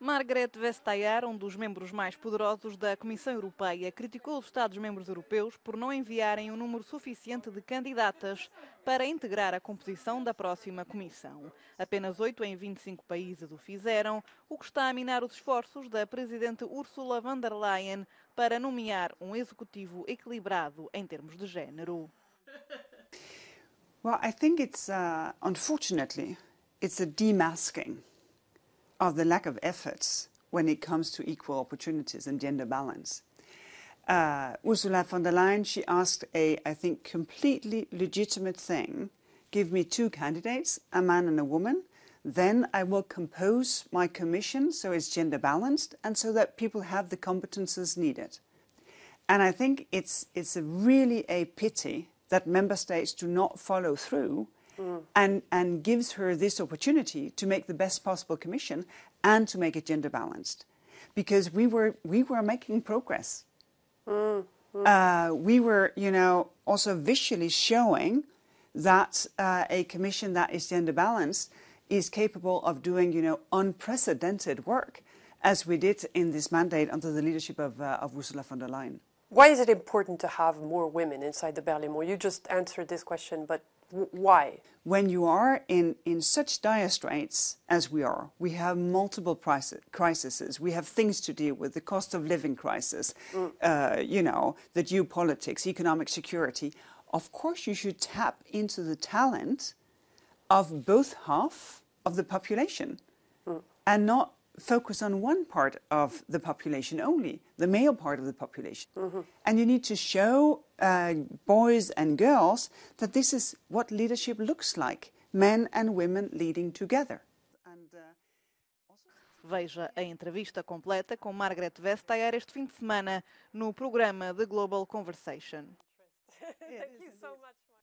Margaret Vestager, um dos membros mais poderosos da Comissão Europeia, criticou os Estados-membros europeus por não enviarem um número suficiente de candidatas para integrar a composição da próxima Comissão. Apenas oito em 25 países o fizeram, o que está a minar os esforços da presidente Ursula von der Leyen para nomear um executivo equilibrado em termos de género. Well, I think it's uh, unfortunately it's a demasking. of the lack of efforts when it comes to equal opportunities and gender balance. Uh, Ursula von der Leyen, she asked a, I think, completely legitimate thing give me two candidates, a man and a woman. Then I will compose my commission so it's gender balanced and so that people have the competences needed. And I think it's, it's a really a pity that member states do not follow through mm. and, and gives her this opportunity to make the best possible commission and to make it gender balanced. Because we were, we were making progress. Mm, mm. Uh, we were, you know, also visually showing that uh, a commission that is gender balanced is capable of doing, you know, unprecedented work, as we did in this mandate under the leadership of, uh, of Ursula von der Leyen. Why is it important to have more women inside the Wall? You just answered this question, but why? When you are in, in such dire straits as we are, we have multiple crises. We have things to deal with the cost of living crisis, mm. uh, you know, the geopolitics, economic security. Of course, you should tap into the talent of both half of the population mm. and not focus on one part of the population only, the male part of the population. Mm-hmm. And you need to show uh, boys and girls that this is what leadership looks like men and women leading together. Uh, Veja a entrevista completa com Margaret Vestager este fim de semana no programa The Global Conversation. Thank you so much.